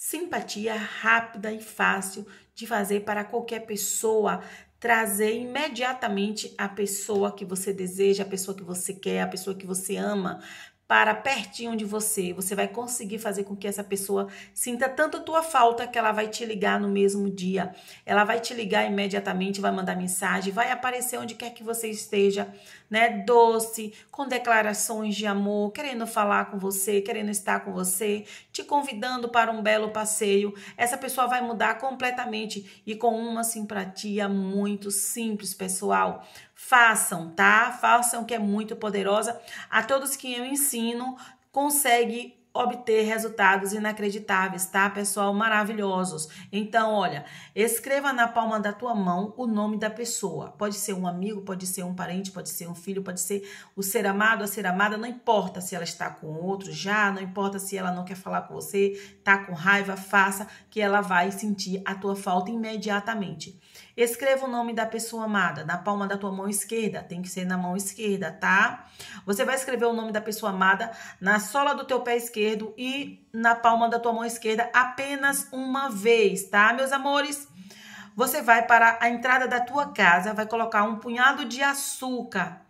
simpatia rápida e fácil de fazer para qualquer pessoa, trazer imediatamente a pessoa que você deseja, a pessoa que você quer, a pessoa que você ama para pertinho de você. Você vai conseguir fazer com que essa pessoa sinta tanto a tua falta que ela vai te ligar no mesmo dia. Ela vai te ligar imediatamente, vai mandar mensagem, vai aparecer onde quer que você esteja, né? Doce, com declarações de amor, querendo falar com você, querendo estar com você, te convidando para um belo passeio. Essa pessoa vai mudar completamente e com uma simpatia muito simples, pessoal façam, tá? Façam que é muito poderosa. A todos que eu ensino, consegue obter resultados inacreditáveis, tá, pessoal? Maravilhosos. Então, olha, escreva na palma da tua mão o nome da pessoa. Pode ser um amigo, pode ser um parente, pode ser um filho, pode ser o ser amado, a ser amada, não importa se ela está com outro já, não importa se ela não quer falar com você, tá com raiva, faça que ela vai sentir a tua falta imediatamente. Escreva o nome da pessoa amada na palma da tua mão esquerda, tem que ser na mão esquerda, tá? Você vai escrever o nome da pessoa amada na sola do teu pé esquerdo e na palma da tua mão esquerda apenas uma vez, tá, meus amores? Você vai para a entrada da tua casa, vai colocar um punhado de açúcar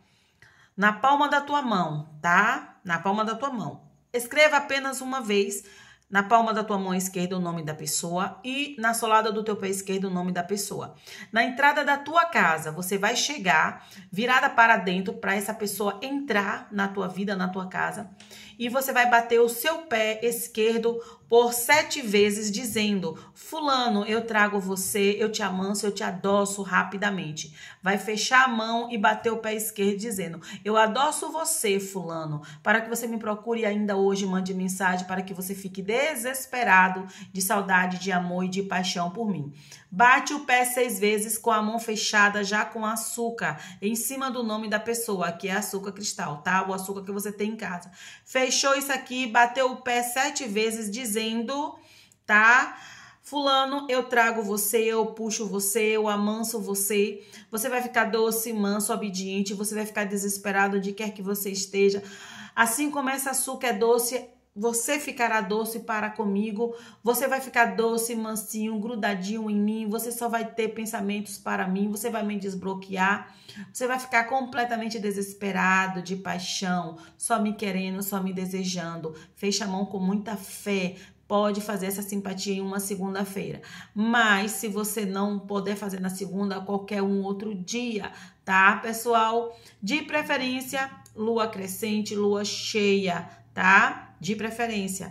na palma da tua mão, tá? Na palma da tua mão. Escreva apenas uma vez na palma da tua mão esquerda o nome da pessoa e na solada do teu pé esquerdo o nome da pessoa. Na entrada da tua casa, você vai chegar virada para dentro para essa pessoa entrar na tua vida, na tua casa, e você vai bater o seu pé esquerdo por sete vezes, dizendo: Fulano, eu trago você, eu te amanso, eu te adoço rapidamente. Vai fechar a mão e bater o pé esquerdo, dizendo: Eu adoço você, Fulano, para que você me procure ainda hoje, mande mensagem para que você fique desesperado de saudade, de amor e de paixão por mim. Bate o pé seis vezes com a mão fechada, já com açúcar, em cima do nome da pessoa, que é açúcar cristal, tá? O açúcar que você tem em casa. Fechou isso aqui, bateu o pé sete vezes, dizendo, tá? Fulano, eu trago você, eu puxo você, eu amanso você. Você vai ficar doce, manso, obediente, você vai ficar desesperado onde quer que você esteja. Assim como esse açúcar é doce, você ficará doce para comigo, você vai ficar doce, mansinho, grudadinho em mim, você só vai ter pensamentos para mim, você vai me desbloquear, você vai ficar completamente desesperado, de paixão, só me querendo, só me desejando. Fecha a mão com muita fé, pode fazer essa simpatia em uma segunda-feira. Mas se você não puder fazer na segunda, qualquer um outro dia, tá, pessoal? De preferência, lua crescente, lua cheia, tá? de preferência.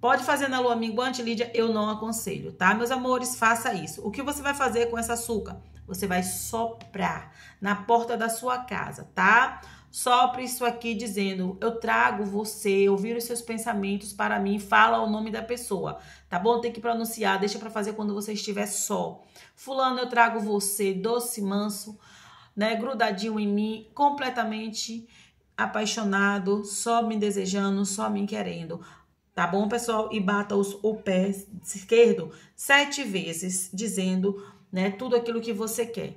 Pode fazer na lua minguante, Lídia? Eu não aconselho, tá? Meus amores, faça isso. O que você vai fazer com essa açúcar? Você vai soprar na porta da sua casa, tá? Sopre isso aqui dizendo: Eu trago você, ouvir os seus pensamentos para mim, fala o nome da pessoa, tá bom? Tem que pronunciar, deixa para fazer quando você estiver só. Fulano, eu trago você, doce manso, né? Grudadinho em mim, completamente apaixonado, só me desejando, só me querendo. Tá bom, pessoal? E bata os, o pé esquerdo sete vezes, dizendo né, tudo aquilo que você quer.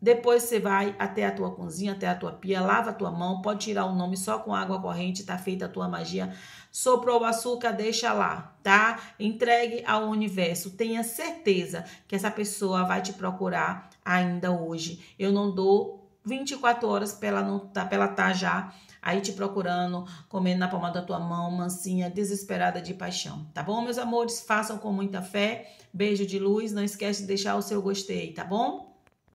Depois você vai até a tua cozinha, até a tua pia, lava a tua mão, pode tirar o nome só com água corrente, tá feita a tua magia. Soprou o açúcar, deixa lá, tá? Entregue ao universo. Tenha certeza que essa pessoa vai te procurar ainda hoje. Eu não dou 24 horas pra ela não tá, pela tá já aí te procurando, comendo na palma da tua mão, mansinha, desesperada de paixão, tá bom, meus amores? Façam com muita fé. Beijo de luz, não esquece de deixar o seu gostei, tá bom?